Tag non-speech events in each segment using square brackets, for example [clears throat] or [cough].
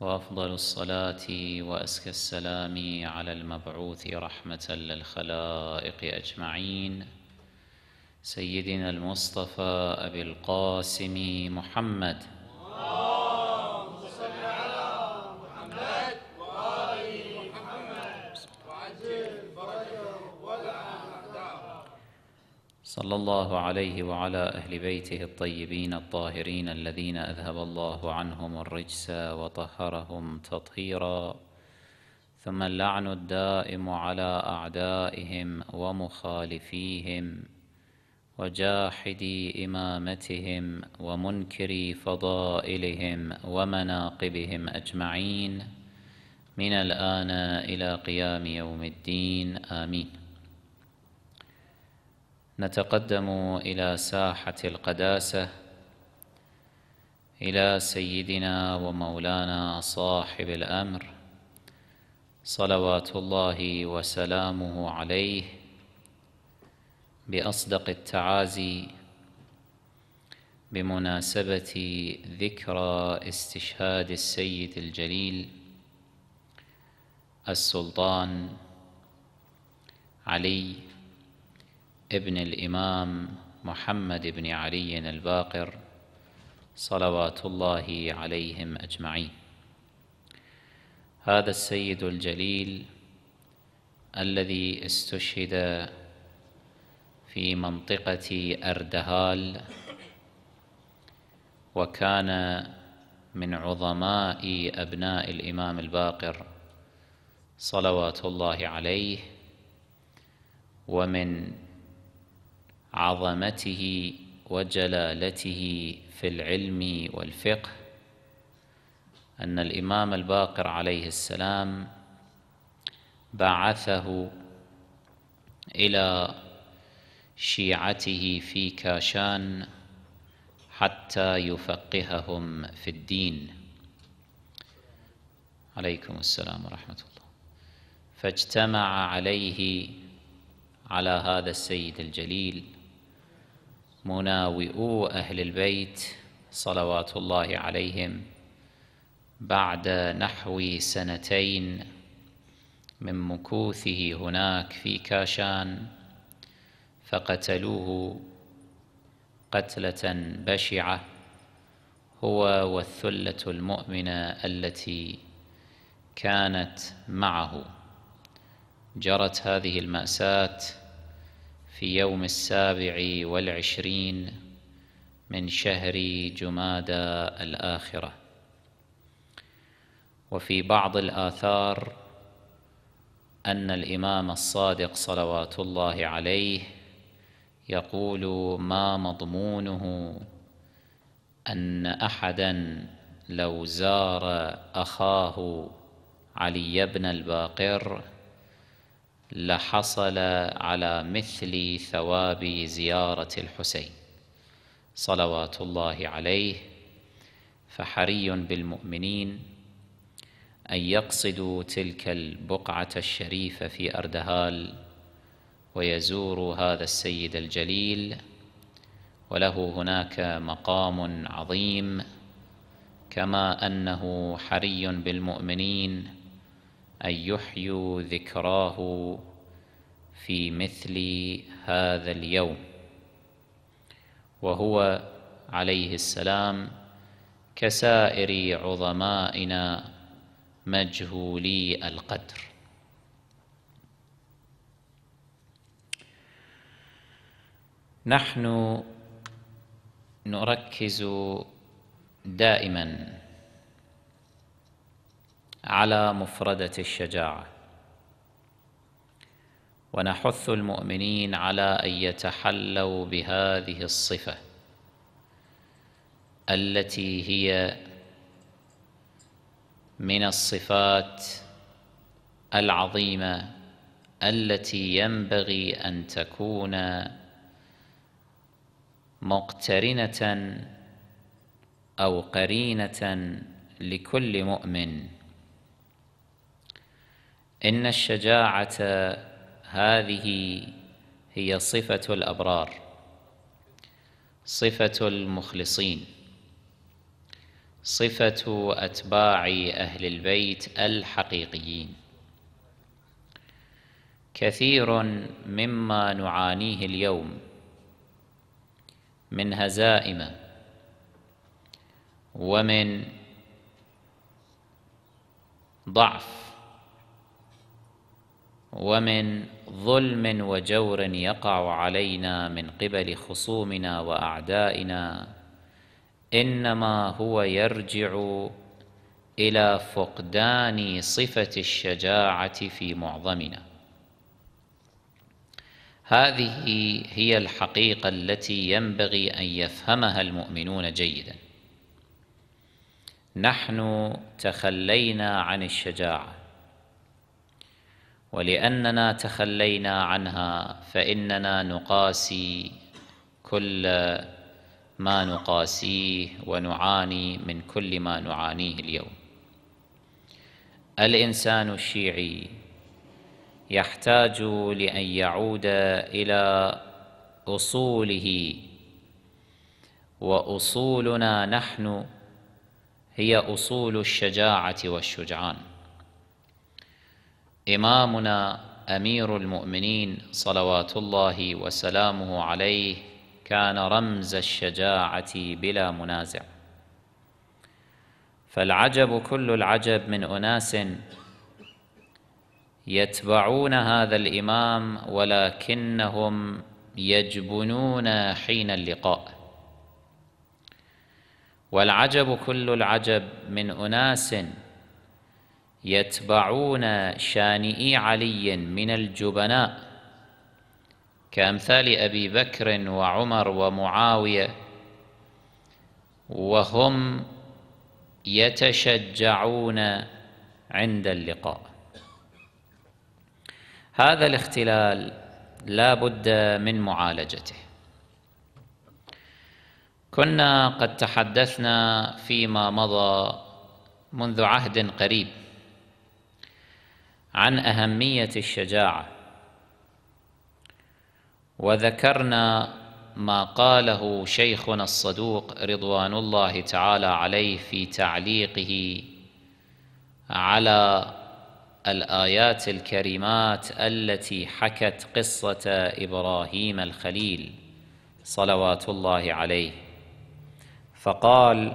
وافضل الصلاه وازكى السلام على المبعوث رحمه للخلائق اجمعين سيدنا المصطفى ابي القاسم محمد صلى الله عليه وعلى أهل بيته الطيبين الطاهرين الذين أذهب الله عنهم الرجس وطهرهم تطهيرا ثم اللعن الدائم على أعدائهم ومخالفيهم وجاحدي إمامتهم ومنكري فضائلهم ومناقبهم أجمعين من الآن إلى قيام يوم الدين آمين نتقدم إلى ساحة القداسة إلى سيدنا ومولانا صاحب الأمر صلوات الله وسلامه عليه بأصدق التعازي بمناسبة ذكرى استشهاد السيد الجليل السلطان علي ابن الإمام محمد بن علي الباقر صلوات الله عليهم أجمعين هذا السيد الجليل الذي استشهد في منطقة أردهال وكان من عظماء أبناء الإمام الباقر صلوات الله عليه ومن عظمته وجلالته في العلم والفقه أن الإمام الباقر عليه السلام بعثه إلى شيعته في كاشان حتى يفقههم في الدين عليكم السلام ورحمة الله فاجتمع عليه على هذا السيد الجليل مناوئو أهل البيت صلوات الله عليهم بعد نحو سنتين من مكوثه هناك في كاشان فقتلوه قتلة بشعة هو والثلة المؤمنة التي كانت معه جرت هذه المأساة في يوم السابع والعشرين من شهر جمادى الآخرة وفي بعض الآثار أن الإمام الصادق صلوات الله عليه يقول ما مضمونه أن أحدا لو زار أخاه علي بن الباقر لحصل على مثل ثواب زيارة الحسين صلوات الله عليه فحري بالمؤمنين أن يقصدوا تلك البقعة الشريفة في أردهال ويزوروا هذا السيد الجليل وله هناك مقام عظيم كما أنه حري بالمؤمنين أن يحيوا ذكراه في مثل هذا اليوم وهو عليه السلام كسائر عظمائنا مجهولي القدر نحن نركز دائما على مفردة الشجاعة ونحث المؤمنين على أن يتحلوا بهذه الصفة التي هي من الصفات العظيمة التي ينبغي أن تكون مقترنة أو قرينة لكل مؤمن ان الشجاعه هذه هي صفه الابرار صفه المخلصين صفه اتباع اهل البيت الحقيقيين كثير مما نعانيه اليوم من هزائم ومن ضعف ومن ظلم وجور يقع علينا من قبل خصومنا وأعدائنا إنما هو يرجع إلى فقدان صفة الشجاعة في معظمنا هذه هي الحقيقة التي ينبغي أن يفهمها المؤمنون جيدا نحن تخلينا عن الشجاعة ولأننا تخلينا عنها فإننا نقاسي كل ما نقاسيه ونعاني من كل ما نعانيه اليوم الإنسان الشيعي يحتاج لأن يعود إلى أصوله وأصولنا نحن هي أصول الشجاعة والشجعان إمامنا أمير المؤمنين صلوات الله وسلامه عليه كان رمز الشجاعة بلا منازع فالعجب كل العجب من أناس يتبعون هذا الإمام ولكنهم يجبنون حين اللقاء والعجب كل العجب من أناس يتبعون شانئي علي من الجبناء كأمثال أبي بكر وعمر ومعاوية وهم يتشجعون عند اللقاء هذا الاختلال لا بد من معالجته كنا قد تحدثنا فيما مضى منذ عهد قريب عن أهمية الشجاعة وذكرنا ما قاله شيخنا الصدوق رضوان الله تعالى عليه في تعليقه على الآيات الكريمات التي حكت قصة إبراهيم الخليل صلوات الله عليه فقال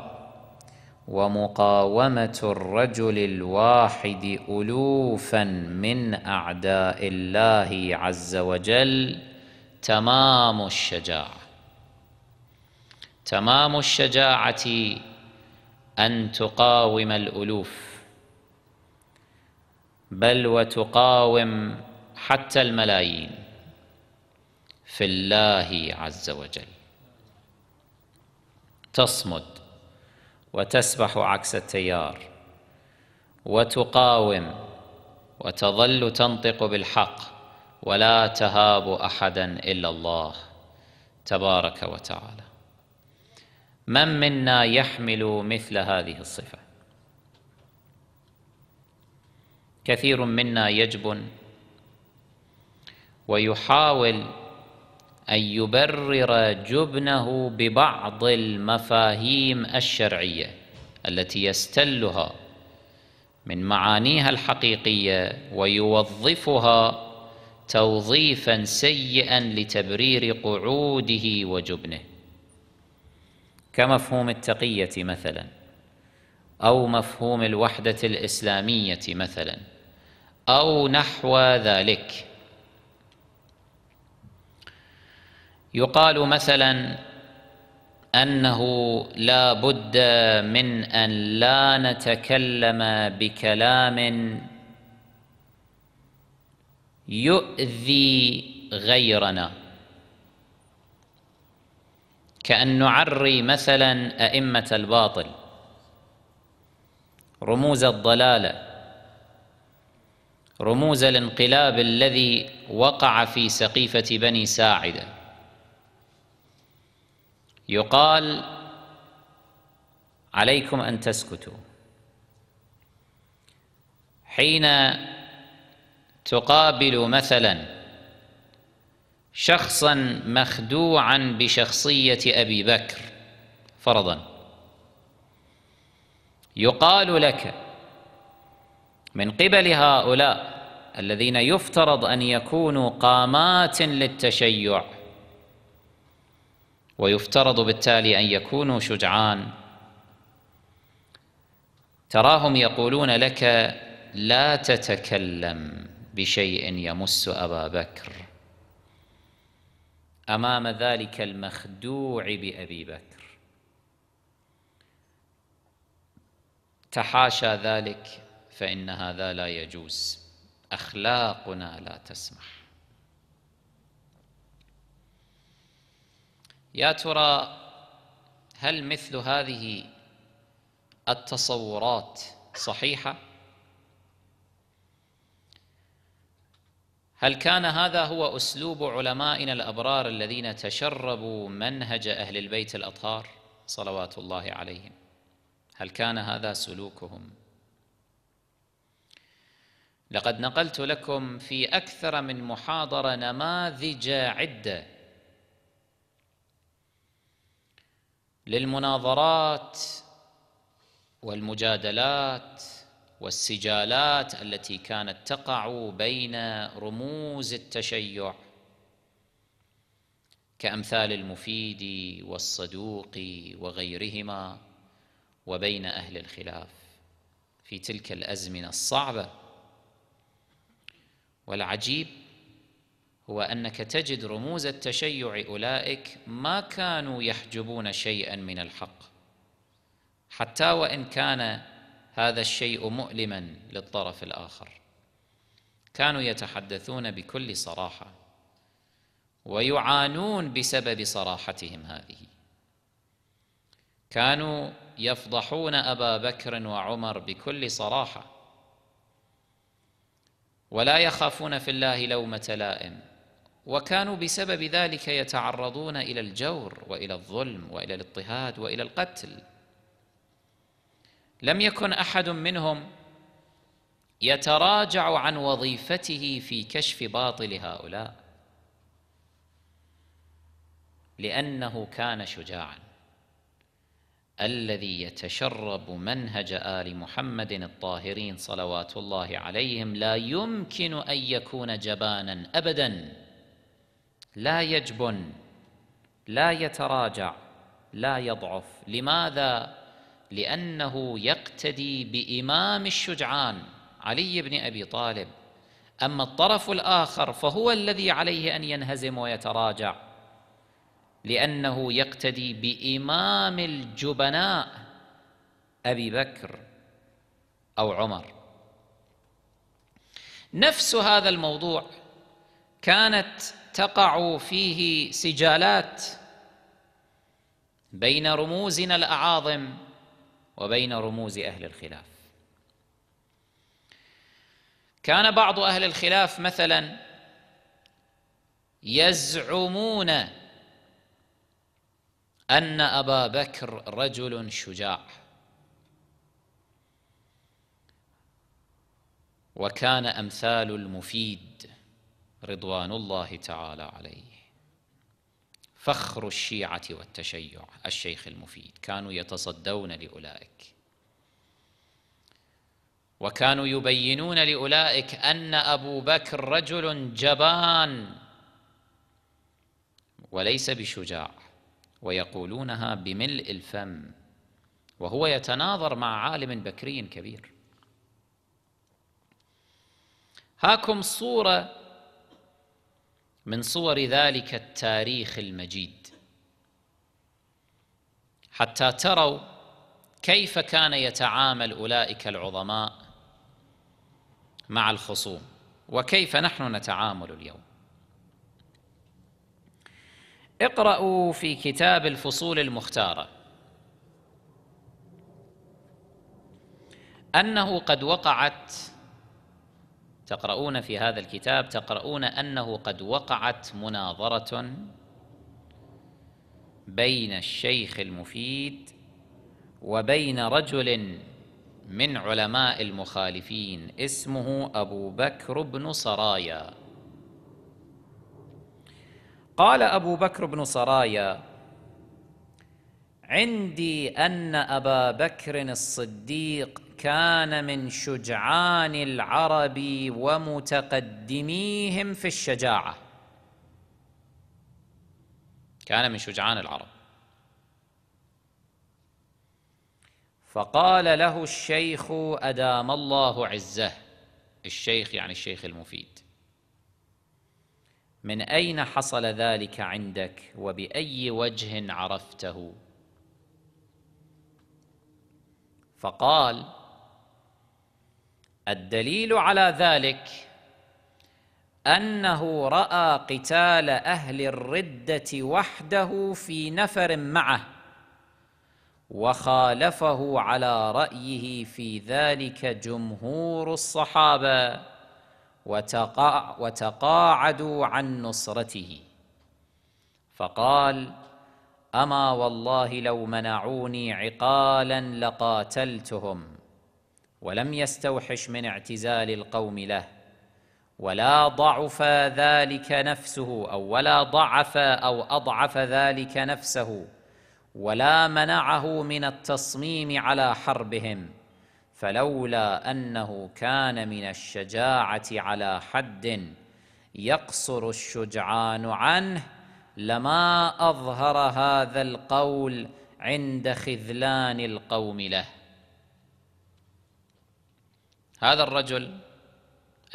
ومقاومه الرجل الواحد الوفا من اعداء الله عز وجل تمام الشجاعه تمام الشجاعه ان تقاوم الالوف بل وتقاوم حتى الملايين في الله عز وجل تصمد وتسبح عكس التيار وتقاوم وتظل تنطق بالحق ولا تهاب احدا الا الله تبارك وتعالى من منا يحمل مثل هذه الصفه كثير منا يجبن ويحاول أن يبرر جبنه ببعض المفاهيم الشرعية التي يستلها من معانيها الحقيقية ويوظفها توظيفا سيئا لتبرير قعوده وجبنه كمفهوم التقية مثلا أو مفهوم الوحدة الإسلامية مثلا أو نحو ذلك يقال مثلا انه لا بد من ان لا نتكلم بكلام يؤذي غيرنا كان نعري مثلا ائمه الباطل رموز الضلاله رموز الانقلاب الذي وقع في سقيفه بني ساعده يقال عليكم أن تسكتوا حين تقابل مثلا شخصا مخدوعا بشخصية أبي بكر فرضا يقال لك من قبل هؤلاء الذين يفترض أن يكونوا قامات للتشيع ويفترض بالتالي أن يكونوا شجعان تراهم يقولون لك لا تتكلم بشيء يمس أبا بكر أمام ذلك المخدوع بأبي بكر تحاشى ذلك فإن هذا لا يجوز أخلاقنا لا تسمح يا ترى هل مثل هذه التصورات صحيحه هل كان هذا هو اسلوب علمائنا الابرار الذين تشربوا منهج اهل البيت الاطهار صلوات الله عليهم هل كان هذا سلوكهم لقد نقلت لكم في اكثر من محاضره نماذج عده للمناظرات والمجادلات والسجالات التي كانت تقع بين رموز التشيع كامثال المفيد والصدوق وغيرهما وبين اهل الخلاف في تلك الازمنه الصعبه والعجيب هو أنك تجد رموز التشيع أولئك ما كانوا يحجبون شيئا من الحق حتى وإن كان هذا الشيء مؤلما للطرف الآخر كانوا يتحدثون بكل صراحة ويعانون بسبب صراحتهم هذه كانوا يفضحون أبا بكر وعمر بكل صراحة ولا يخافون في الله لومة لائم وكانوا بسبب ذلك يتعرضون الى الجور والى الظلم والى الاضطهاد والى القتل لم يكن احد منهم يتراجع عن وظيفته في كشف باطل هؤلاء لانه كان شجاعا الذي يتشرب منهج ال محمد الطاهرين صلوات الله عليهم لا يمكن ان يكون جبانا ابدا لا يجبن لا يتراجع لا يضعف لماذا لانه يقتدي بامام الشجعان علي بن ابي طالب اما الطرف الاخر فهو الذي عليه ان ينهزم ويتراجع لانه يقتدي بامام الجبناء ابي بكر او عمر نفس هذا الموضوع كانت تقع فيه سجالات بين رموزنا الاعاظم وبين رموز اهل الخلاف كان بعض اهل الخلاف مثلا يزعمون ان ابا بكر رجل شجاع وكان امثال المفيد رضوان الله تعالى عليه فخر الشيعة والتشيع الشيخ المفيد كانوا يتصدون لأولئك وكانوا يبينون لأولئك أن أبو بكر رجل جبان وليس بشجاع ويقولونها بملء الفم وهو يتناظر مع عالم بكري كبير هاكم صورة من صور ذلك التاريخ المجيد حتى تروا كيف كان يتعامل اولئك العظماء مع الخصوم وكيف نحن نتعامل اليوم اقرأوا في كتاب الفصول المختارة أنه قد وقعت تقرؤون في هذا الكتاب تقرؤون أنه قد وقعت مناظرة بين الشيخ المفيد وبين رجل من علماء المخالفين اسمه أبو بكر بن صرايا قال أبو بكر بن صرايا عندي ان ابا بكر الصديق كان من شجعان العرب ومتقدميهم في الشجاعه كان من شجعان العرب فقال له الشيخ ادام الله عزه الشيخ يعني الشيخ المفيد من اين حصل ذلك عندك وباي وجه عرفته فقال الدليل على ذلك أنه رأى قتال أهل الردة وحده في نفر معه وخالفه على رأيه في ذلك جمهور الصحابة وتقاعدوا عن نصرته فقال اما والله لو منعوني عقالا لقاتلتهم ولم يستوحش من اعتزال القوم له ولا ضعف ذلك نفسه او ولا ضعف او اضعف ذلك نفسه ولا منعه من التصميم على حربهم فلولا انه كان من الشجاعه على حد يقصر الشجعان عنه لما اظهر هذا القول عند خذلان القوم له هذا الرجل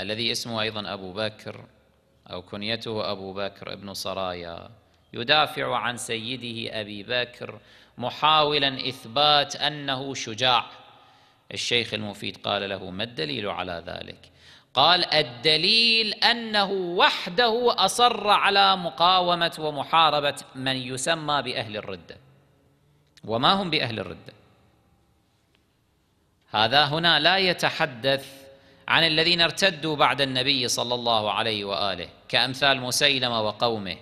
الذي اسمه ايضا ابو بكر او كنيته ابو بكر ابن سرايا يدافع عن سيده ابي بكر محاولا اثبات انه شجاع الشيخ المفيد قال له ما الدليل على ذلك قال الدليل انه وحده اصر على مقاومه ومحاربه من يسمى باهل الرده وما هم باهل الرده هذا هنا لا يتحدث عن الذين ارتدوا بعد النبي صلى الله عليه واله كامثال مسيلمه وقومه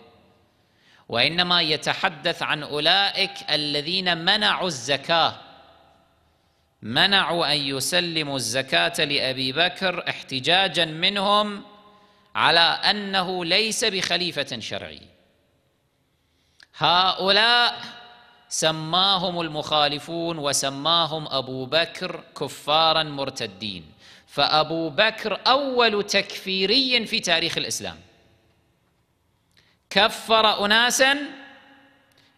وانما يتحدث عن اولئك الذين منعوا الزكاه منعوا أن يسلموا الزكاة لأبي بكر احتجاجا منهم على أنه ليس بخليفة شرعي هؤلاء سماهم المخالفون وسماهم أبو بكر كفارا مرتدين فأبو بكر أول تكفيري في تاريخ الإسلام كفر أناسا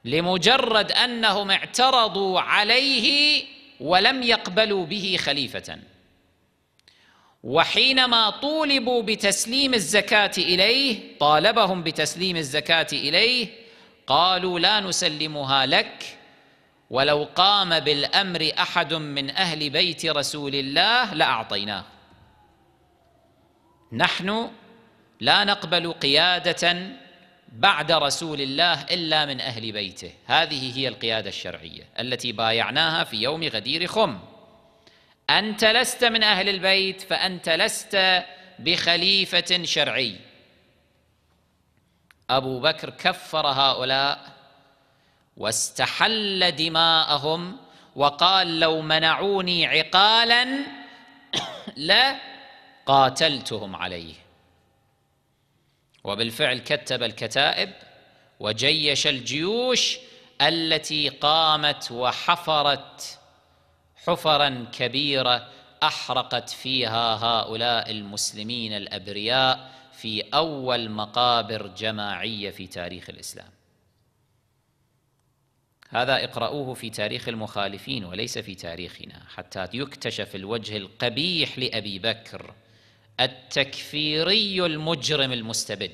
لمجرد أنهم اعترضوا عليه ولم يقبلوا به خليفة وحينما طولبوا بتسليم الزكاة إليه طالبهم بتسليم الزكاة إليه قالوا لا نسلمها لك ولو قام بالأمر أحد من أهل بيت رسول الله لأعطيناه نحن لا نقبل قيادة بعد رسول الله الا من اهل بيته هذه هي القياده الشرعيه التي بايعناها في يوم غدير خم انت لست من اهل البيت فانت لست بخليفه شرعي ابو بكر كفر هؤلاء واستحل دماءهم وقال لو منعوني عقالا [coughs] لقاتلتهم عليه وبالفعل كتب الكتائب وجيش الجيوش التي قامت وحفرت حفرا كبيره احرقت فيها هؤلاء المسلمين الابرياء في اول مقابر جماعيه في تاريخ الاسلام هذا اقرأوه في تاريخ المخالفين وليس في تاريخنا حتى يكتشف الوجه القبيح لأبي بكر التكفيري المجرم المستبد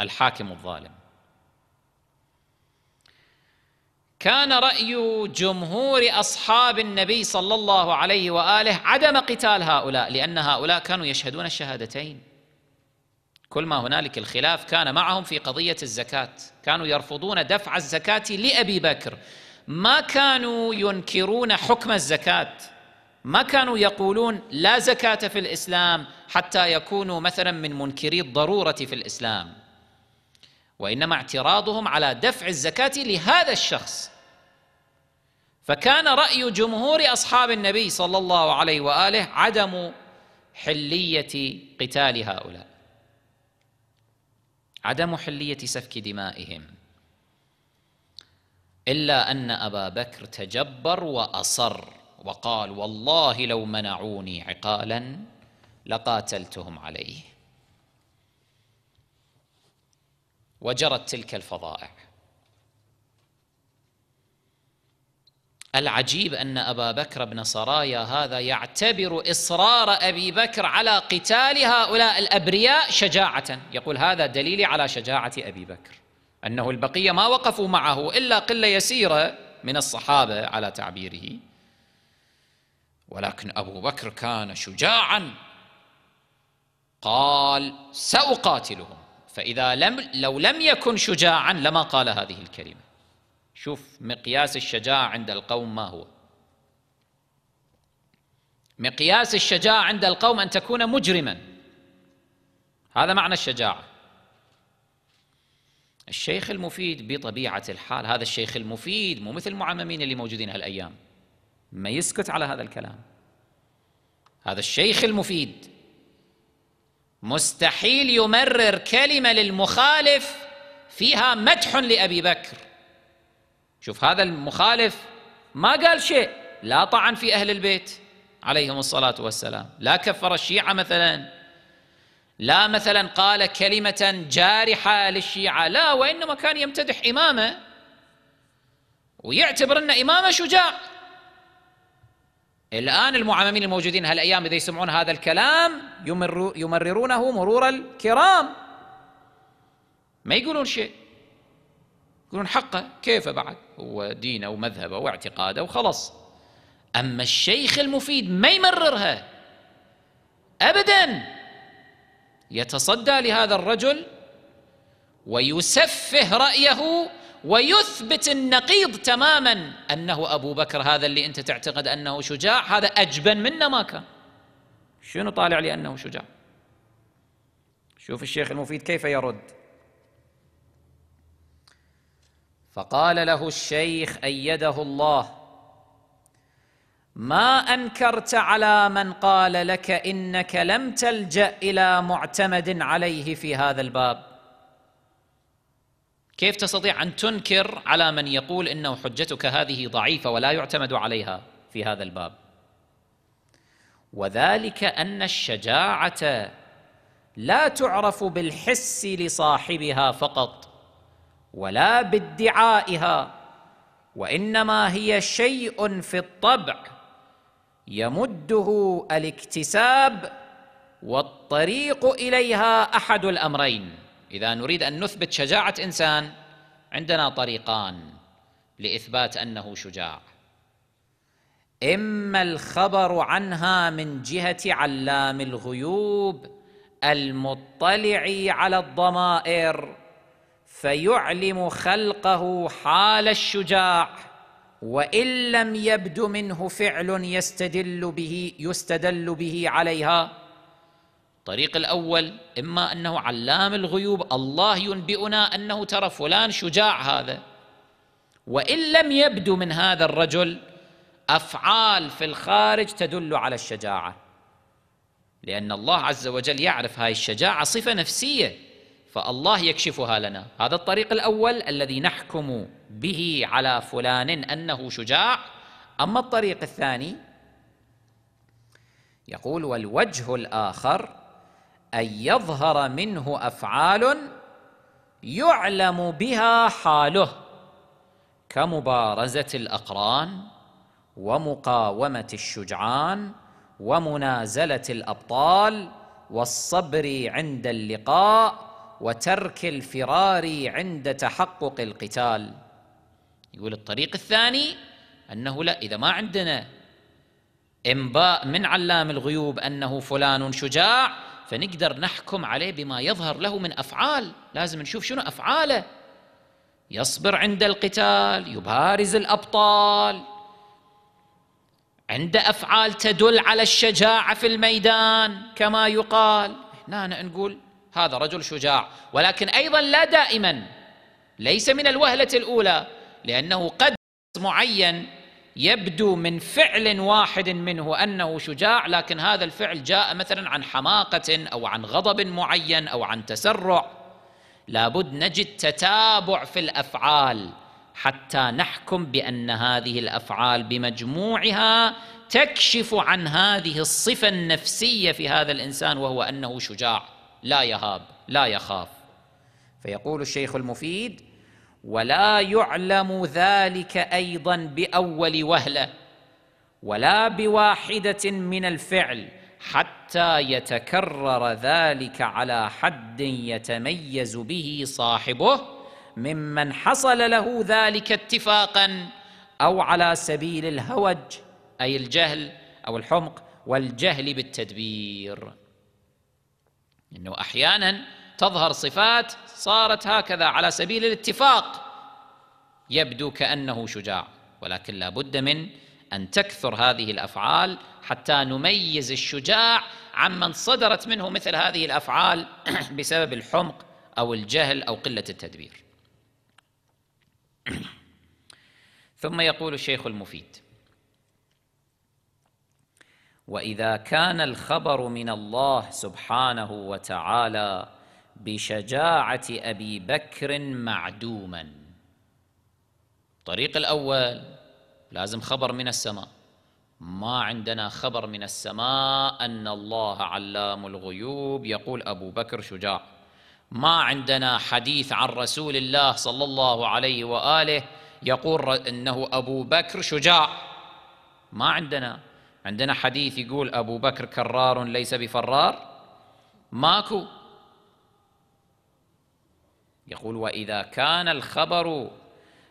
الحاكم الظالم كان راي جمهور اصحاب النبي صلى الله عليه واله عدم قتال هؤلاء لان هؤلاء كانوا يشهدون الشهادتين كل ما هنالك الخلاف كان معهم في قضيه الزكاه كانوا يرفضون دفع الزكاه لابي بكر ما كانوا ينكرون حكم الزكاه ما كانوا يقولون لا زكاة في الإسلام حتى يكونوا مثلا من منكري الضرورة في الإسلام وإنما اعتراضهم على دفع الزكاة لهذا الشخص فكان رأي جمهور أصحاب النبي صلى الله عليه وآله عدم حلية قتال هؤلاء عدم حلية سفك دمائهم إلا أن أبا بكر تجبر وأصر وقال والله لو منعوني عقالا لقاتلتهم عليه وجرت تلك الفضائع العجيب ان ابا بكر بن سرايا هذا يعتبر اصرار ابي بكر على قتال هؤلاء الابرياء شجاعه يقول هذا دليلي على شجاعه ابي بكر انه البقيه ما وقفوا معه الا قله يسيره من الصحابه على تعبيره ولكن أبو بكر كان شجاعا قال سأقاتلهم فإذا لم لو لم يكن شجاعا لما قال هذه الكلمة شوف مقياس الشجاعة عند القوم ما هو مقياس الشجاعة عند القوم أن تكون مجرما هذا معنى الشجاعة الشيخ المفيد بطبيعة الحال هذا الشيخ المفيد مو مثل المعممين اللي موجودين هالأيام ما يسكت على هذا الكلام هذا الشيخ المفيد مستحيل يمرر كلمه للمخالف فيها مدح لابي بكر شوف هذا المخالف ما قال شيء لا طعن في اهل البيت عليهم الصلاه والسلام لا كفر الشيعه مثلا لا مثلا قال كلمه جارحه للشيعه لا وانما كان يمتدح امامه ويعتبر ان امامه شجاع الآن المعممين الموجودين هالأيام إذا يسمعون هذا الكلام يمر يمررونه مرور الكرام ما يقولون شيء يقولون حقه كيف بعد هو دينه ومذهبه واعتقاده وخلص أما الشيخ المفيد ما يمررها أبدا يتصدى لهذا الرجل ويسفه رأيه ويثبت النقيض تماما انه ابو بكر هذا اللي انت تعتقد انه شجاع هذا اجبن منا ما كان شنو طالع لي انه شجاع شوف الشيخ المفيد كيف يرد فقال له الشيخ ايده الله ما انكرت على من قال لك انك لم تلجا الى معتمد عليه في هذا الباب كيف تستطيع ان تنكر على من يقول انه حجتك هذه ضعيفه ولا يعتمد عليها في هذا الباب وذلك ان الشجاعه لا تعرف بالحس لصاحبها فقط ولا بادعائها وانما هي شيء في الطبع يمده الاكتساب والطريق اليها احد الامرين اذا نريد ان نثبت شجاعه انسان عندنا طريقان لاثبات انه شجاع اما الخبر عنها من جهه علام الغيوب المطلع على الضمائر فيعلم خلقه حال الشجاع وان لم يبد منه فعل يستدل به يستدل به عليها الطريق الأول إما أنه علام الغيوب الله ينبئنا أنه ترى فلان شجاع هذا وإن لم يبدو من هذا الرجل أفعال في الخارج تدل على الشجاعة لأن الله عز وجل يعرف هاي الشجاعة صفة نفسية فالله يكشفها لنا هذا الطريق الأول الذي نحكم به على فلان أنه شجاع أما الطريق الثاني يقول والوجه الآخر أن يظهر منه أفعال يعلم بها حاله كمبارزة الأقران ومقاومة الشجعان ومنازلة الأبطال والصبر عند اللقاء وترك الفرار عند تحقق القتال يقول الطريق الثاني أنه لا إذا ما عندنا إنباء من علام الغيوب أنه فلان شجاع فنقدر نحكم عليه بما يظهر له من افعال لازم نشوف شنو افعاله يصبر عند القتال يبارز الابطال عند افعال تدل على الشجاعه في الميدان كما يقال هنا نقول هذا رجل شجاع ولكن ايضا لا دائما ليس من الوهله الاولى لانه قد معين يبدو من فعل واحد منه انه شجاع لكن هذا الفعل جاء مثلا عن حماقه او عن غضب معين او عن تسرع لابد نجد تتابع في الافعال حتى نحكم بان هذه الافعال بمجموعها تكشف عن هذه الصفه النفسيه في هذا الانسان وهو انه شجاع لا يهاب لا يخاف فيقول الشيخ المفيد ولا يعلم ذلك ايضا باول وهله ولا بواحده من الفعل حتى يتكرر ذلك على حد يتميز به صاحبه ممن حصل له ذلك اتفاقا او على سبيل الهوج اي الجهل او الحمق والجهل بالتدبير انه احيانا تظهر صفات صارت هكذا على سبيل الاتفاق يبدو كانه شجاع ولكن لا بد من ان تكثر هذه الافعال حتى نميز الشجاع عمن صدرت منه مثل هذه الافعال [clears throat] بسبب الحمق او الجهل او قله التدبير [clears throat] ثم يقول الشيخ المفيد واذا كان الخبر من الله سبحانه وتعالى بشجاعة أبي بكر معدوما الطريق الأول لازم خبر من السماء ما عندنا خبر من السماء أن الله علام الغيوب يقول أبو بكر شجاع ما عندنا حديث عن رسول الله صلى الله عليه وآله يقول أنه أبو بكر شجاع ما عندنا عندنا حديث يقول أبو بكر كرار ليس بفرار ماكو يقول واذا كان الخبر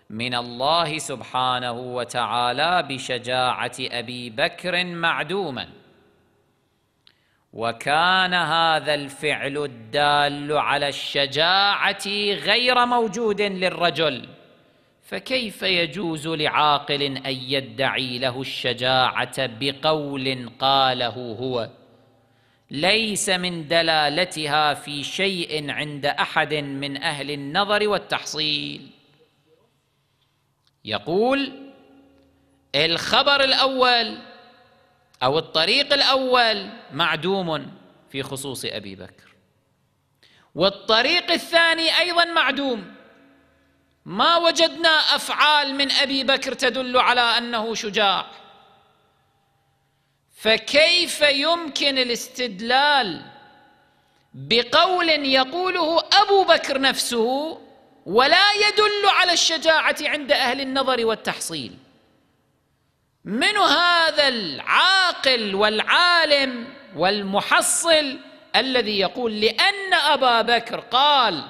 من الله سبحانه وتعالى بشجاعه ابي بكر معدوما وكان هذا الفعل الدال على الشجاعه غير موجود للرجل فكيف يجوز لعاقل ان يدعي له الشجاعه بقول قاله هو ليس من دلالتها في شيء عند احد من اهل النظر والتحصيل يقول الخبر الاول او الطريق الاول معدوم في خصوص ابي بكر والطريق الثاني ايضا معدوم ما وجدنا افعال من ابي بكر تدل على انه شجاع فكيف يمكن الاستدلال بقول يقوله ابو بكر نفسه ولا يدل على الشجاعه عند اهل النظر والتحصيل من هذا العاقل والعالم والمحصل الذي يقول لان ابا بكر قال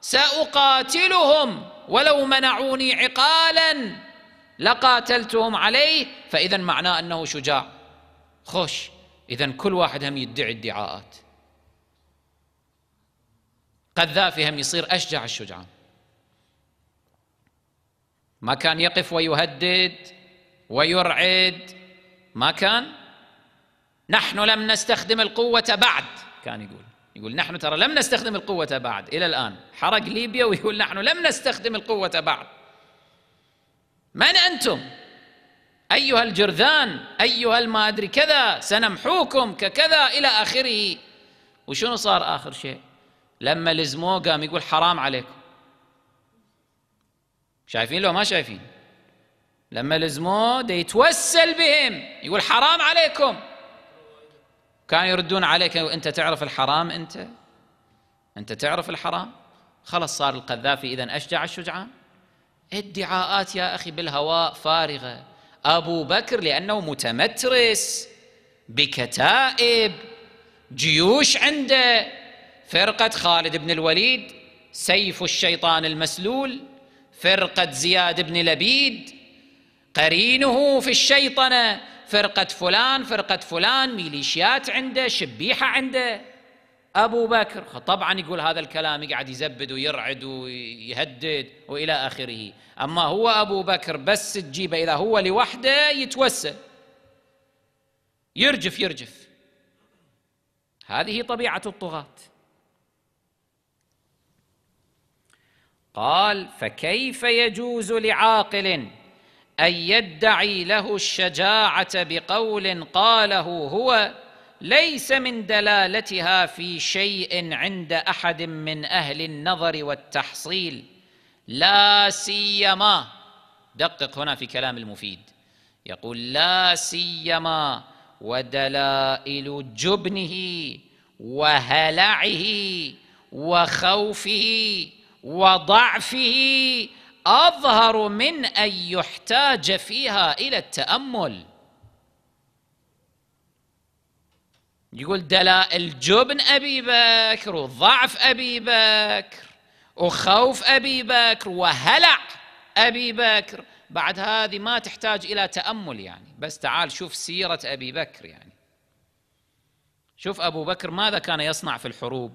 ساقاتلهم ولو منعوني عقالا لقاتلتهم عليه فاذا معناه انه شجاع خوش إذا كل واحد هم يدعي ادعاءات قذافي هم يصير أشجع الشجعان ما كان يقف ويهدد ويرعد ما كان نحن لم نستخدم القوة بعد كان يقول يقول نحن ترى لم نستخدم القوة بعد إلى الآن حرق ليبيا ويقول نحن لم نستخدم القوة بعد من أنتم أيها الجرذان أيها الما أدري كذا سنمحوكم ككذا إلى آخره وشنو صار آخر شيء لما لزموه قام يقول حرام عليكم شايفين لو ما شايفين لما لزموه ده يتوسل بهم يقول حرام عليكم كانوا يردون عليك انت تعرف الحرام انت انت تعرف الحرام خلص صار القذافي اذا اشجع الشجعان ادعاءات يا اخي بالهواء فارغه أبو بكر لأنه متمترس بكتائب جيوش عنده فرقة خالد بن الوليد سيف الشيطان المسلول فرقة زياد بن لبيد قرينه في الشيطنة فرقة فلان فرقة فلان ميليشيات عنده شبيحة عنده أبو بكر طبعا يقول هذا الكلام يقعد يزبد ويرعد ويهدد وإلى آخره أما هو أبو بكر بس تجيبه إذا هو لوحده يتوسل يرجف يرجف هذه طبيعة الطغاة قال فكيف يجوز لعاقل أن يدعي له الشجاعة بقول قاله هو ليس من دلالتها في شيء عند احد من اهل النظر والتحصيل لا سيما دقق هنا في كلام المفيد يقول لا سيما ودلائل جبنه وهلعه وخوفه وضعفه اظهر من ان يحتاج فيها الى التامل يقول دلائل جبن أبي بكر وضعف أبي بكر وخوف أبي بكر وهلع أبي بكر بعد هذه ما تحتاج إلى تأمل يعني بس تعال شوف سيرة أبي بكر يعني شوف أبو بكر ماذا كان يصنع في الحروب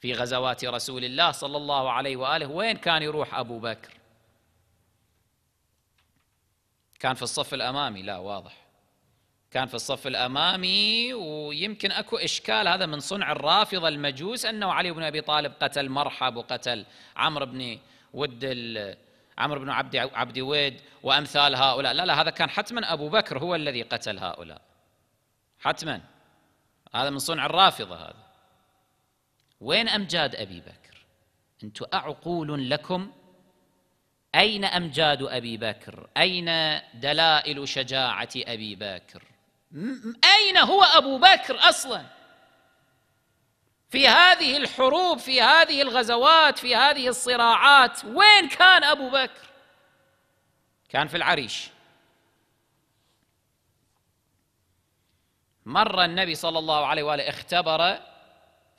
في غزوات رسول الله صلى الله عليه وآله وين كان يروح أبو بكر كان في الصف الأمامي لا واضح كان في الصف الامامي ويمكن اكو اشكال هذا من صنع الرافضه المجوس انه علي بن ابي طالب قتل مرحب وقتل عمرو بن ود عمرو بن عبد عبد ود وامثال هؤلاء لا لا هذا كان حتما ابو بكر هو الذي قتل هؤلاء حتما هذا من صنع الرافضه هذا وين امجاد ابي بكر انتم اعقول لكم اين امجاد ابي بكر اين دلائل شجاعه ابي بكر أين هو أبو بكر أصلا في هذه الحروب في هذه الغزوات في هذه الصراعات وين كان أبو بكر كان في العريش مر النبي صلى الله عليه وآله اختبر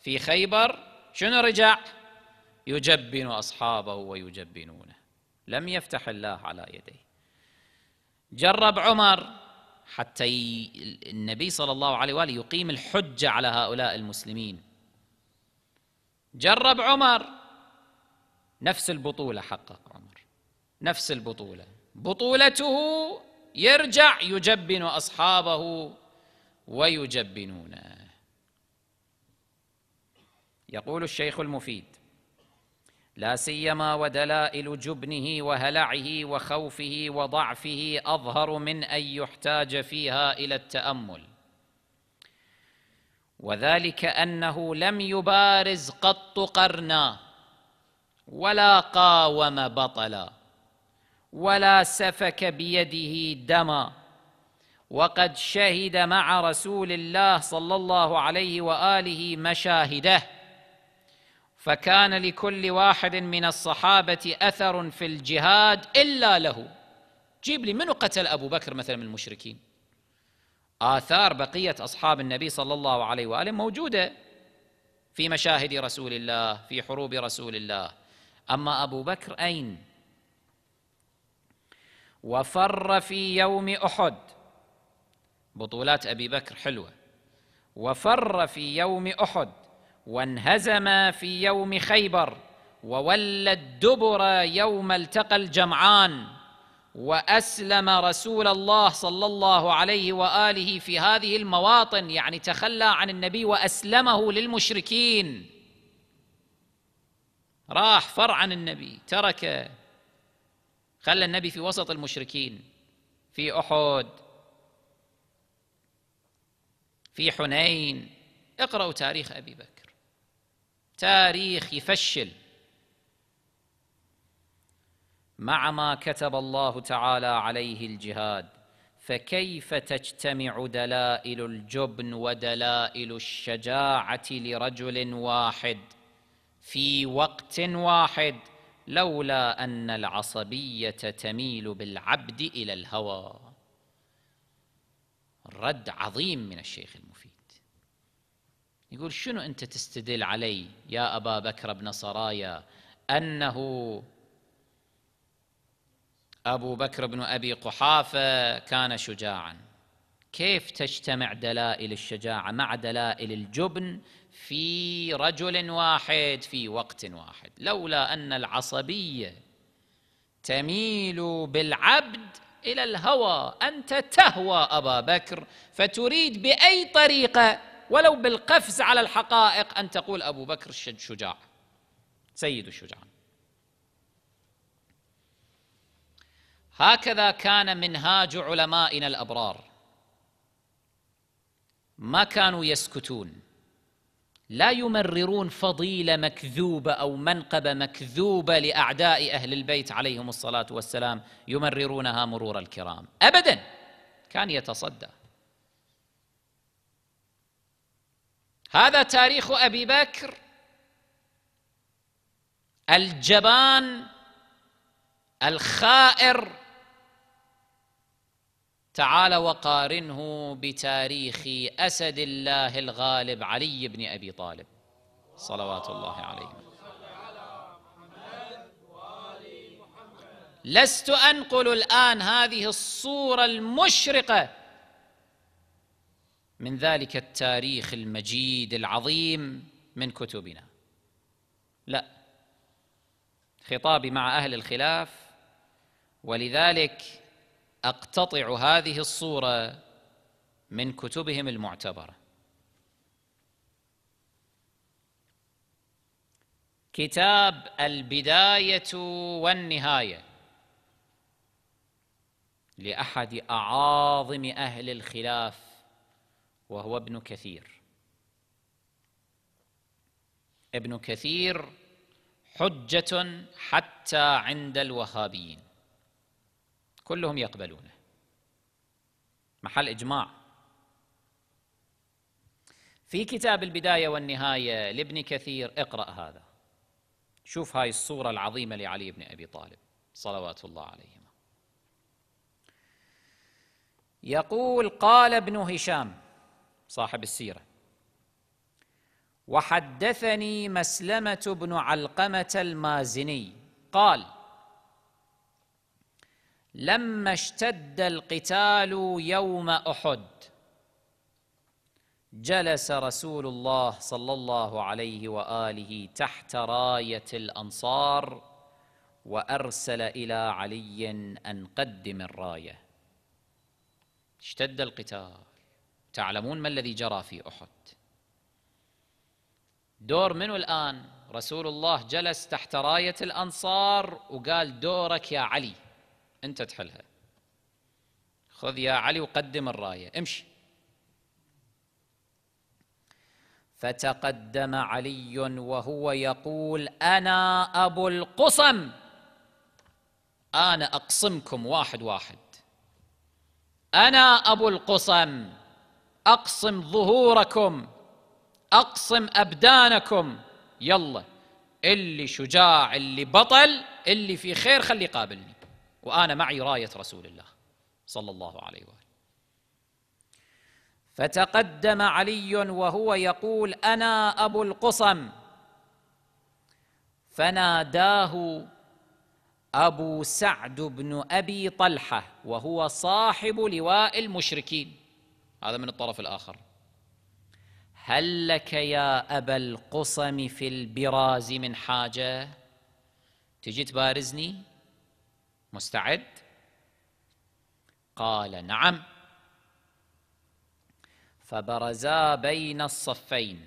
في خيبر شنو رجع يجبن أصحابه ويجبنونه لم يفتح الله على يديه جرب عمر حتى النبي صلى الله عليه واله يقيم الحجه على هؤلاء المسلمين جرب عمر نفس البطوله حقق عمر نفس البطوله بطولته يرجع يجبن اصحابه ويجبنونه يقول الشيخ المفيد لا سيما ودلائل جبنه وهلعه وخوفه وضعفه اظهر من ان يحتاج فيها الى التامل وذلك انه لم يبارز قط قرنا ولا قاوم بطلا ولا سفك بيده دما وقد شهد مع رسول الله صلى الله عليه واله مشاهده فكان لكل واحد من الصحابة أثر في الجهاد إلا له جيب لي منو قتل أبو بكر مثلا من المشركين آثار بقية أصحاب النبي صلى الله عليه وآله موجودة في مشاهد رسول الله في حروب رسول الله أما أبو بكر أين وفر في يوم أحد بطولات أبي بكر حلوة وفر في يوم أحد وانهزما في يوم خيبر وولى الدبر يوم التقى الجمعان واسلم رسول الله صلى الله عليه واله في هذه المواطن يعني تخلى عن النبي واسلمه للمشركين راح فر عن النبي ترك خلى النبي في وسط المشركين في احد في حنين اقرأوا تاريخ أبي بكر تاريخ يفشل مع ما كتب الله تعالى عليه الجهاد فكيف تجتمع دلائل الجبن ودلائل الشجاعه لرجل واحد في وقت واحد لولا ان العصبيه تميل بالعبد الى الهوى رد عظيم من الشيخ المفيد يقول شنو أنت تستدل علي يا أبا بكر بن سرايا أنه أبو بكر بن أبي قحافة كان شجاعا كيف تجتمع دلائل الشجاعة مع دلائل الجبن في رجل واحد في وقت واحد لولا أن العصبية تميل بالعبد إلى الهوى أنت تهوى أبا بكر فتريد بأي طريقة ولو بالقفز على الحقائق أن تقول أبو بكر الشجاع سيد الشجاع هكذا كان منهاج علمائنا الأبرار ما كانوا يسكتون لا يمررون فضيلة مكذوبة أو منقبة مكذوبة لأعداء أهل البيت عليهم الصلاة والسلام يمررونها مرور الكرام أبدا كان يتصدى هذا تاريخ أبي بكر الجبان الخائر تعال وقارنه بتاريخ أسد الله الغالب علي بن أبي طالب صلوات الله عليه لست أنقل الآن هذه الصورة المشرقة من ذلك التاريخ المجيد العظيم من كتبنا لا خطابي مع اهل الخلاف ولذلك اقتطع هذه الصوره من كتبهم المعتبره كتاب البدايه والنهايه لاحد اعاظم اهل الخلاف وهو ابن كثير ابن كثير حجة حتى عند الوهابيين كلهم يقبلونه محل إجماع في كتاب البداية والنهاية لابن كثير اقرأ هذا شوف هاي الصورة العظيمة لعلي بن أبي طالب صلوات الله عليهما يقول قال ابن هشام صاحب السيرة وحدثني مسلمة بن علقمة المازني قال لما اشتد القتال يوم أحد جلس رسول الله صلى الله عليه وآله تحت راية الأنصار وأرسل إلى علي أن قدم الراية اشتد القتال تعلمون ما الذي جرى في احد دور منو الان رسول الله جلس تحت رايه الانصار وقال دورك يا علي انت تحلها خذ يا علي وقدم الرايه امشي فتقدم علي وهو يقول انا ابو القصم انا اقصمكم واحد واحد انا ابو القصم اقصم ظهوركم اقصم ابدانكم يلا اللي شجاع اللي بطل اللي في خير خلي قابلني وانا معي رايه رسول الله صلى الله عليه واله فتقدم علي وهو يقول انا ابو القصم فناداه ابو سعد بن ابي طلحه وهو صاحب لواء المشركين هذا من الطرف الآخر هل لك يا أبا القصم في البراز من حاجة تجي تبارزني مستعد قال نعم فبرزا بين الصفين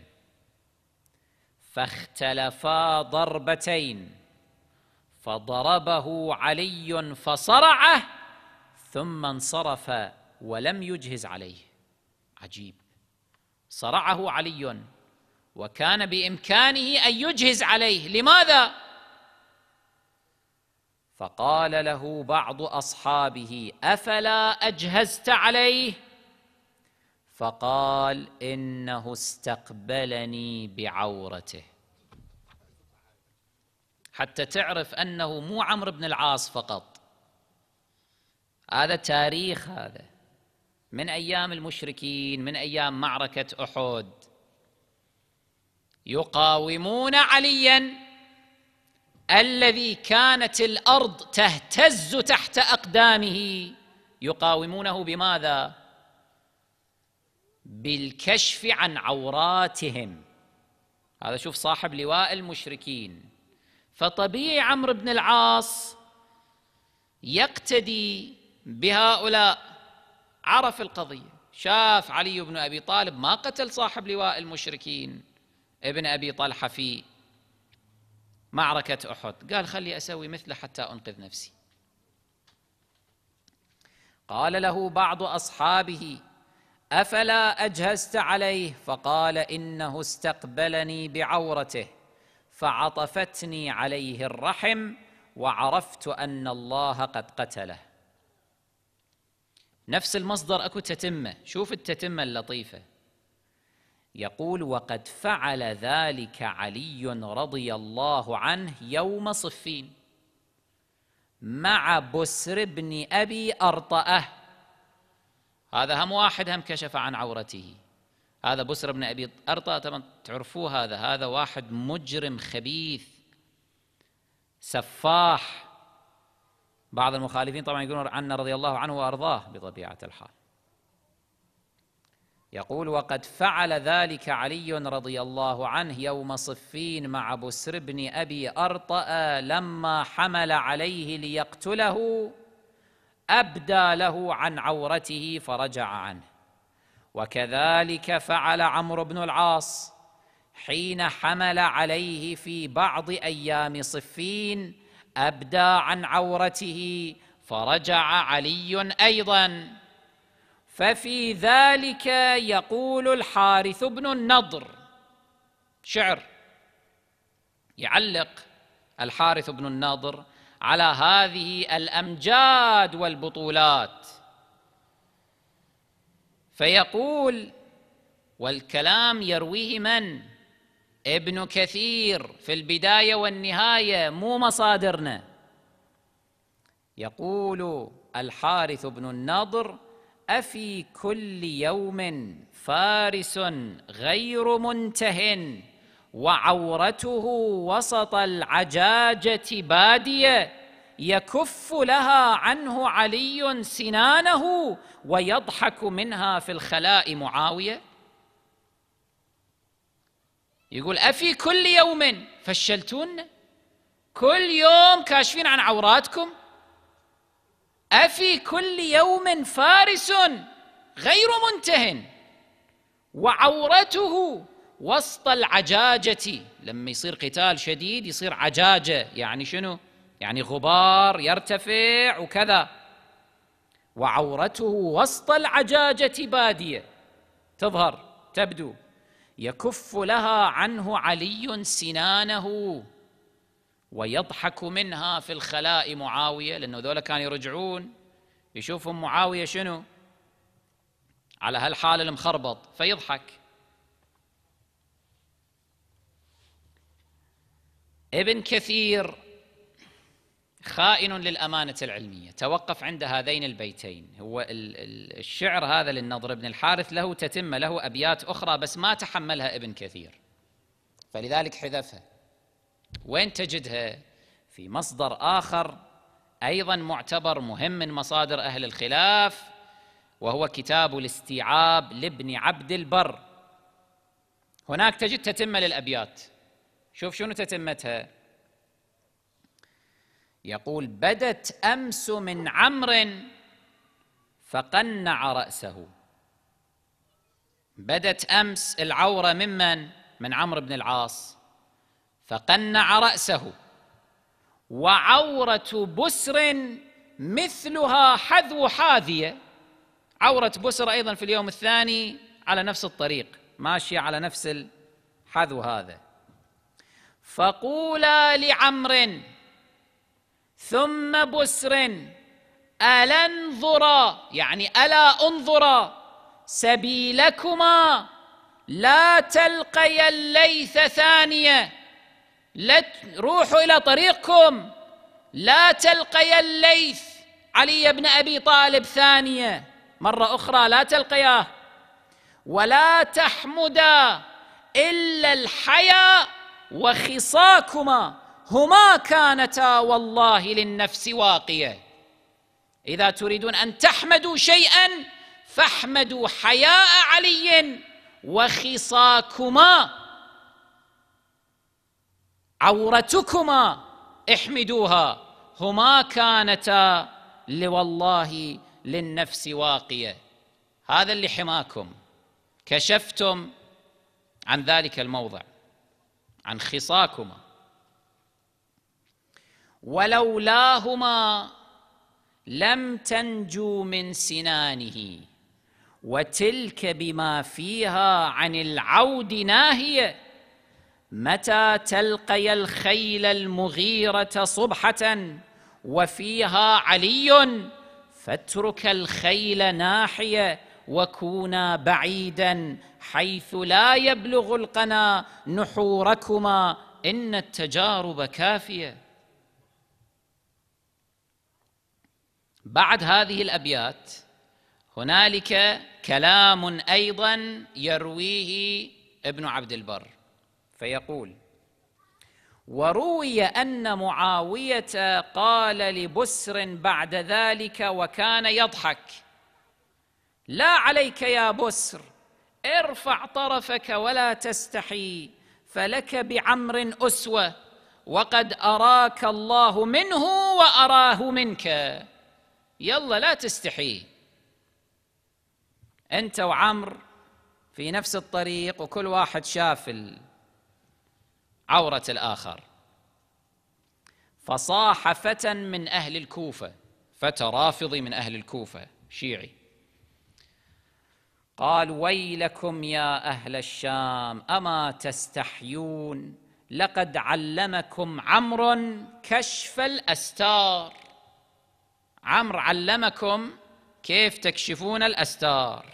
فاختلفا ضربتين فضربه علي فصرعه ثم انصرف ولم يجهز عليه عجيب صرعه علي وكان بامكانه ان يجهز عليه لماذا فقال له بعض اصحابه افلا اجهزت عليه فقال انه استقبلني بعورته حتى تعرف انه مو عمرو بن العاص فقط هذا تاريخ هذا من ايام المشركين من ايام معركه احد يقاومون عليا الذي كانت الارض تهتز تحت اقدامه يقاومونه بماذا بالكشف عن عوراتهم هذا شوف صاحب لواء المشركين فطبيعي عمرو بن العاص يقتدي بهؤلاء عرف القضية شاف علي بن أبي طالب ما قتل صاحب لواء المشركين ابن أبي طلحة في معركة أحد قال خلي أسوي مثله حتى أنقذ نفسي قال له بعض أصحابه أفلا أجهزت عليه فقال إنه استقبلني بعورته فعطفتني عليه الرحم وعرفت أن الله قد قتله نفس المصدر اكو تتمه شوف التتمه اللطيفه يقول وقد فعل ذلك علي رضي الله عنه يوم صفين مع بسر بن ابي ارطاه هذا هم واحد هم كشف عن عورته هذا بسر بن ابي ارطاه طبعا تعرفوه هذا هذا واحد مجرم خبيث سفاح بعض المخالفين طبعا يقولون عنا رضي الله عنه وارضاه بطبيعه الحال يقول وقد فعل ذلك علي رضي الله عنه يوم صفين مع بسر بن ابي ارطا لما حمل عليه ليقتله ابدى له عن عورته فرجع عنه وكذلك فعل عمرو بن العاص حين حمل عليه في بعض ايام صفين ابدى عن عورته فرجع علي ايضا ففي ذلك يقول الحارث بن النضر شعر يعلق الحارث بن النضر على هذه الامجاد والبطولات فيقول والكلام يرويه من ابن كثير في البداية والنهاية مو مصادرنا يقول الحارث بن النضر أفي كل يوم فارس غير منته وعورته وسط العجاجة بادية يكف لها عنه علي سنانه ويضحك منها في الخلاء معاوية يقول أفي كل يوم فشلتون كل يوم كاشفين عن عوراتكم أفي كل يوم فارس غير منتهن وعورته وسط العجاجة لما يصير قتال شديد يصير عجاجة يعني شنو؟ يعني غبار يرتفع وكذا وعورته وسط العجاجة بادية تظهر تبدو يكف لها عنه علي سنانه ويضحك منها في الخلاء معاوية لأنه ذولا كانوا يرجعون يشوفهم معاوية شنو على هالحال المخربط فيضحك ابن كثير خائن للأمانة العلمية توقف عند هذين البيتين هو الشعر هذا للنضر بن الحارث له تتم له أبيات أخرى بس ما تحملها ابن كثير فلذلك حذفها وين تجدها في مصدر آخر أيضا معتبر مهم من مصادر أهل الخلاف وهو كتاب الاستيعاب لابن عبد البر هناك تجد تتمة للأبيات شوف شنو تتمتها يقول بدت أمس من عمرو فقنع رأسه بدت أمس العورة ممن؟ من عمرو بن العاص فقنع رأسه وعورة بسر مثلها حذو حاذية عورة بسر أيضا في اليوم الثاني على نفس الطريق ماشية على نفس الحذو هذا فقولا لعمر ثم بسر ألا انظرا يعني ألا انظرا سبيلكما لا تلقيا الليث ثانية لا روحوا إلى طريقكم لا تلقيا الليث علي بن أبي طالب ثانية مرة أخرى لا تلقياه ولا تحمدا إلا الحيا وخصاكما هما كانتا والله للنفس واقيه اذا تريدون ان تحمدوا شيئا فاحمدوا حياء علي وخصاكما عورتكما احمدوها هما كانتا لوالله للنفس واقيه هذا اللي حماكم كشفتم عن ذلك الموضع عن خصاكما ولولاهما لم تنجو من سنانه وتلك بما فيها عن العود ناهيه متى تلقي الخيل المغيره صبحه وفيها علي فاترك الخيل ناحيه وكونا بعيدا حيث لا يبلغ القنا نحوركما ان التجارب كافيه بعد هذه الابيات هنالك كلام ايضا يرويه ابن عبد البر فيقول وروي ان معاويه قال لبسر بعد ذلك وكان يضحك لا عليك يا بسر ارفع طرفك ولا تستحي فلك بعمر اسوه وقد اراك الله منه واراه منك يلا لا تستحي أنت وعمر في نفس الطريق وكل واحد شاف عورة الآخر فصاح فتى من أهل الكوفة فتى رافضي من أهل الكوفة شيعي قال ويلكم يا أهل الشام أما تستحيون لقد علمكم عمرو كشف الأستار عمرو علمكم كيف تكشفون الاستار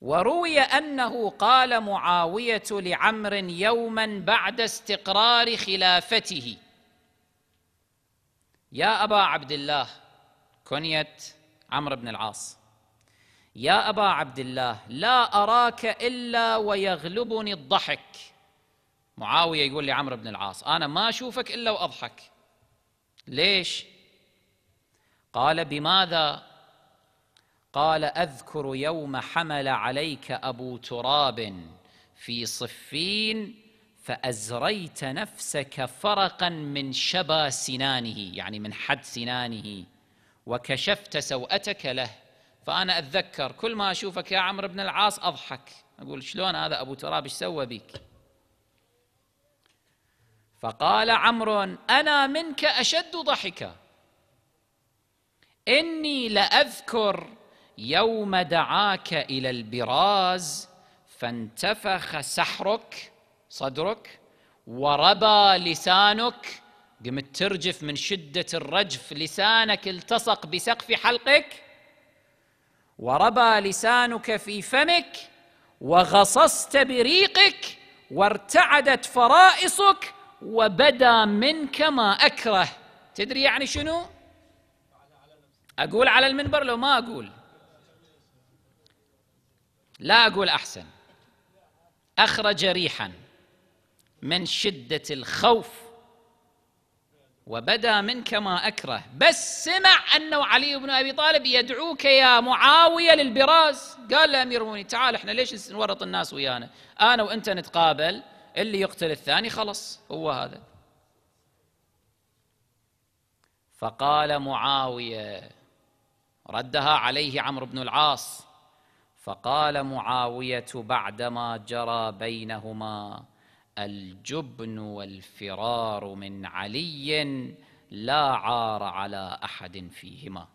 وروي انه قال معاويه لعمر يوما بعد استقرار خلافته يا ابا عبد الله كنيه عمرو بن العاص يا ابا عبد الله لا اراك الا ويغلبني الضحك معاويه يقول لعمرو بن العاص انا ما اشوفك الا واضحك ليش قال بماذا قال اذكر يوم حمل عليك ابو تراب في صفين فازريت نفسك فرقا من شبا سنانه يعني من حد سنانه وكشفت سوأتك له فانا اتذكر كل ما اشوفك يا عمرو بن العاص اضحك اقول شلون هذا ابو تراب ايش سوى بك فقال عمرو أنا منك أشد ضحكا إني لأذكر يوم دعاك إلى البراز فانتفخ سحرك صدرك وربى لسانك قمت ترجف من شدة الرجف لسانك التصق بسقف حلقك وربى لسانك في فمك وغصصت بريقك وارتعدت فرائصك وبدا منك ما أكره تدري يعني شنو؟ أقول على المنبر لو ما أقول لا أقول أحسن أخرج ريحا من شدة الخوف وبدا منك ما أكره بس سمع أنه علي بن أبي طالب يدعوك يا معاوية للبراز قال له أمير المؤمنين تعال إحنا ليش نورط الناس ويانا أنا وأنت نتقابل اللي يقتل الثاني خلص هو هذا فقال معاوية ردها عليه عمرو بن العاص فقال معاوية بعدما جرى بينهما الجبن والفرار من علي لا عار على أحد فيهما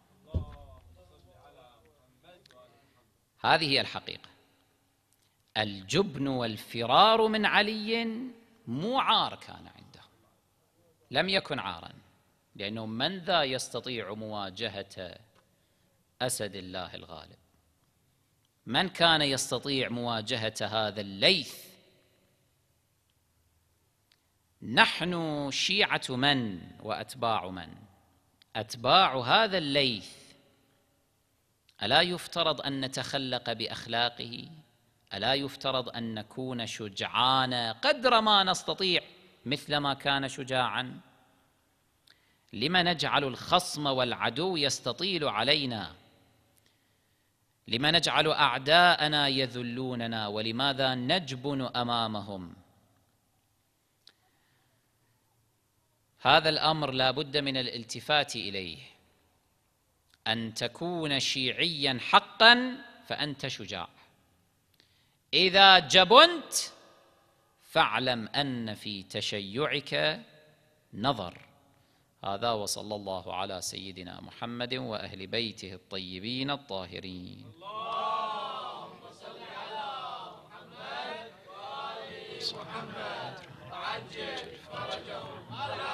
هذه هي الحقيقة الجبن والفرار من علي مو عار كان عنده لم يكن عارا لأنه من ذا يستطيع مواجهة أسد الله الغالب من كان يستطيع مواجهة هذا الليث نحن شيعة من وأتباع من أتباع هذا الليث ألا يفترض أن نتخلق بأخلاقه الا يفترض ان نكون شجعانا قدر ما نستطيع مثلما كان شجاعا لما نجعل الخصم والعدو يستطيل علينا لما نجعل اعداءنا يذلوننا ولماذا نجبن امامهم هذا الامر لا بد من الالتفات اليه ان تكون شيعيا حقا فانت شجاع إذا جبنت فاعلم أن في تشيعك نظر هذا وصلى الله على سيدنا محمد وأهل بيته الطيبين الطاهرين اللهم صل على محمد وآل محمد وعجل فرجهم